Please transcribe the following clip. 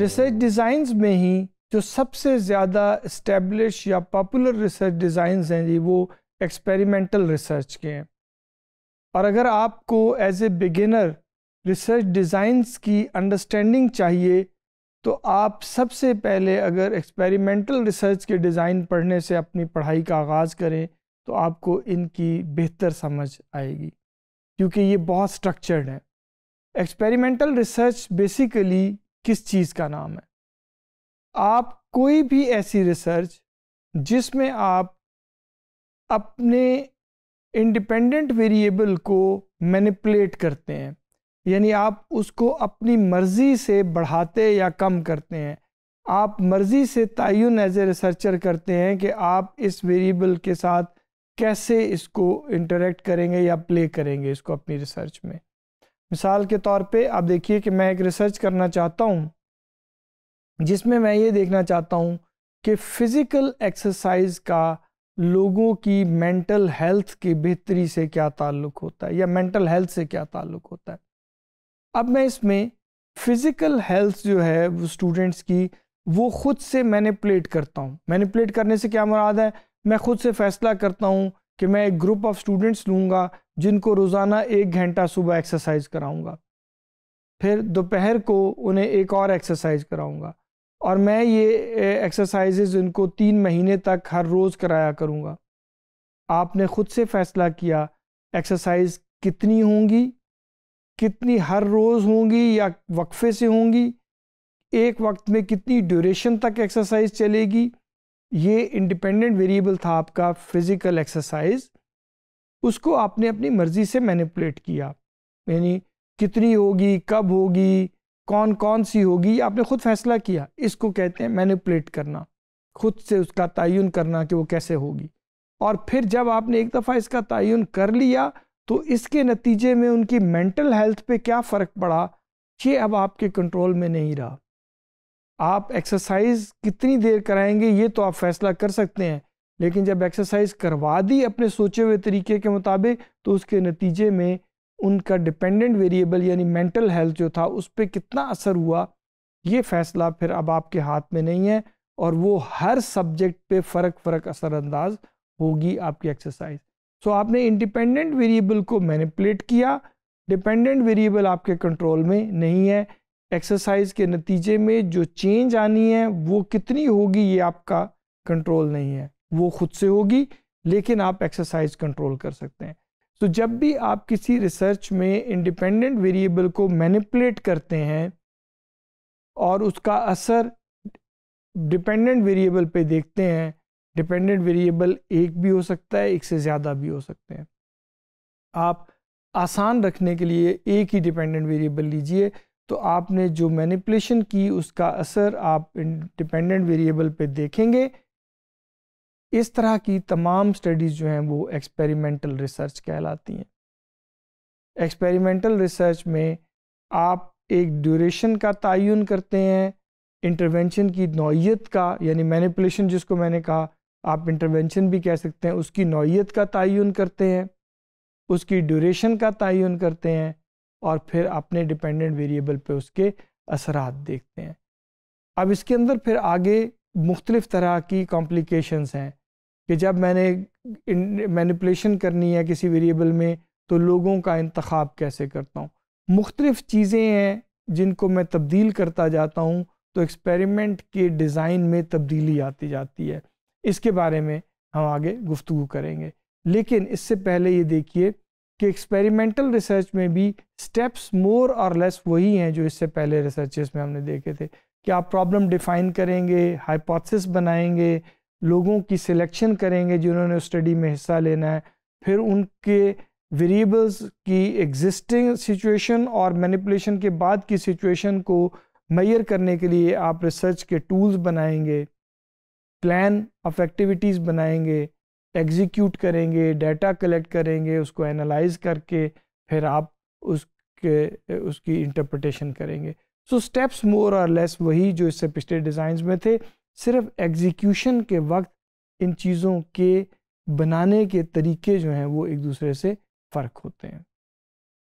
research designs में ही जो सबसे ज़्यादा इस्टेब्लिश या पॉपुलर रिसर्च डिज़ाइंस हैं जी वो एक्सपेरिमेंटल रिसर्च के हैं और अगर आपको as a beginner research designs की अंडरस्टैंडिंग चाहिए तो आप सबसे पहले अगर एक्सपेरिमेंटल रिसर्च के डिज़ाइन पढ़ने से अपनी पढ़ाई का आगाज़ करें तो आपको इनकी बेहतर समझ आएगी क्योंकि ये बहुत स्ट्रक्चर्ड है एक्सपेरिमेंटल रिसर्च बेसिकली किस चीज़ का नाम है आप कोई भी ऐसी रिसर्च जिसमें आप अपने इंडिपेंडेंट वेरिएबल को मैनिपुलेट करते हैं यानी आप उसको अपनी मर्ज़ी से बढ़ाते या कम करते हैं आप मर्ज़ी से तयन एज ए रिसर्चर करते हैं कि आप इस वेरिएबल के साथ कैसे इसको इंटरेक्ट करेंगे या प्ले करेंगे इसको अपनी रिसर्च में मिसाल के तौर पे आप देखिए कि मैं एक रिसर्च करना चाहता हूँ जिसमें मैं ये देखना चाहता हूँ कि फ़िज़िकल एक्सरसाइज का लोगों की मेंटल हेल्थ की बेहतरी से क्या ताल्लुक़ होता है या मेंटल हेल्थ से क्या ताल्लुक़ होता है अब मैं इसमें फ़िज़िकल हेल्थ जो है वो स्टूडेंट्स की वो ख़ुद से मैनिपुलेट करता हूँ मैनिपुलेट करने से क्या मुराद है मैं ख़ुद से फ़ैसला करता हूँ कि मैं एक ग्रुप ऑफ स्टूडेंट्स लूँगा जिनको रोज़ाना एक घंटा सुबह एक्सरसाइज कराऊंगा फिर दोपहर को उन्हें एक और एक्सरसाइज कराऊंगा और मैं ये एक्सरसाइजेज इनको तीन महीने तक हर रोज़ कराया करूँगा आपने ख़ुद से फ़ैसला किया एक्सरसाइज कितनी होंगी कितनी हर रोज़ होंगी या वक्फे से होंगी एक वक्त में कितनी ड्यूरेशन तक एक्सरसाइज चलेगी ये इंडिपेंडेंट वेरिएबल था आपका फ़िज़िकल एक्सरसाइज उसको आपने अपनी मर्ज़ी से मैनिपुलेट किया यानी कितनी होगी कब होगी कौन कौन सी होगी ये आपने खुद फैसला किया इसको कहते हैं मैनिपुलेट करना खुद से उसका तयन करना कि वो कैसे होगी और फिर जब आपने एक दफ़ा इसका तयन कर लिया तो इसके नतीजे में उनकी मेंटल हेल्थ पे क्या फ़र्क पड़ा ये अब आपके कंट्रोल में नहीं रहा आप एक्सरसाइज कितनी देर कराएंगे ये तो आप फैसला कर सकते हैं लेकिन जब एक्सरसाइज करवा दी अपने सोचे हुए तरीके के मुताबिक तो उसके नतीजे में उनका डिपेंडेंट वेरिएबल यानी मेंटल हेल्थ जो था उस पर कितना असर हुआ ये फैसला फिर अब आपके हाथ में नहीं है और वो हर सब्जेक्ट पे फ़र्क फ़र्क असरअंदाज होगी आपकी एक्सरसाइज सो so, आपने इंडिपेंडेंट वेरिएबल को मैनिपुलेट किया डिपेंडेंट वेरिएबल आपके कंट्रोल में नहीं है एक्सरसाइज के नतीजे में जो चेंज आनी है वो कितनी होगी ये आपका कंट्रोल नहीं है वो खुद से होगी लेकिन आप एक्सरसाइज कंट्रोल कर सकते हैं तो जब भी आप किसी रिसर्च में इंडिपेंडेंट वेरिएबल को मैनिपुलेट करते हैं और उसका असर डिपेंडेंट वेरिएबल पे देखते हैं डिपेंडेंट वेरिएबल एक भी हो सकता है एक से ज़्यादा भी हो सकते हैं आप आसान रखने के लिए एक ही डिपेंडेंट वेरिएबल लीजिए तो आपने जो मैनिपुलेशन की उसका असर आप डिपेंडेंट वेरिएबल पे देखेंगे इस तरह की तमाम स्टडीज़ जो हैं वो एक्सपेरिमेंटल रिसर्च कहलाती हैं एक्सपेरिमेंटल रिसर्च में आप एक ड्यूरेशन का तयन करते हैं इंटरवेंशन की नौीयत का यानी मैनिपुलेशन जिसको मैंने कहा आप इंटरवेंशन भी कह सकते हैं उसकी नौीयत का तयन करते हैं उसकी ड्यूरेशन का तयन करते हैं और फिर अपने डिपेंडेंट वेरिएबल पे उसके असरात देखते हैं अब इसके अंदर फिर आगे मुख्तलिफ़ तरह की कॉम्प्लिकेशंस हैं कि जब मैंने मैनिपुलेशन करनी है किसी वेरिएबल में तो लोगों का इंतखब कैसे करता हूँ मुख्तलिफ़ चीज़ें हैं जिनको मैं तब्दील करता जाता हूँ तो एक्सपेरिमेंट के डिज़ाइन में तब्दीली आती जाती है इसके बारे में हम आगे गुफ्तु करेंगे लेकिन इससे पहले ये देखिए कि एक्सपेरिमेंटल रिसर्च में भी स्टेप्स मोर और लेस वही हैं जो इससे पहले रिसर्चेस में हमने देखे थे कि आप प्रॉब्लम डिफ़ाइन करेंगे हाइपोथेसिस बनाएंगे लोगों की सिलेक्शन करेंगे जिन्होंने स्टडी में हिस्सा लेना है फिर उनके वेरिएबल्स की एग्जिस्टिंग सिचुएशन और मैनिपुलेशन के बाद की सिचुएशन को मैयर करने के लिए आप रिसर्च के टूल्स बनाएंगे प्लान ऑफ एक्टिविटीज़ बनाएंगे एग्जीक्यूट करेंगे डाटा कलेक्ट करेंगे उसको एनालाइज करके फिर आप उसके उसकी इंटरप्रटेशन करेंगे सो स्टेप्स मोर और लेस वही जो इससे पिछले डिज़ाइंस में थे सिर्फ एग्जीक्यूशन के वक्त इन चीज़ों के बनाने के तरीके जो हैं वो एक दूसरे से फ़र्क होते हैं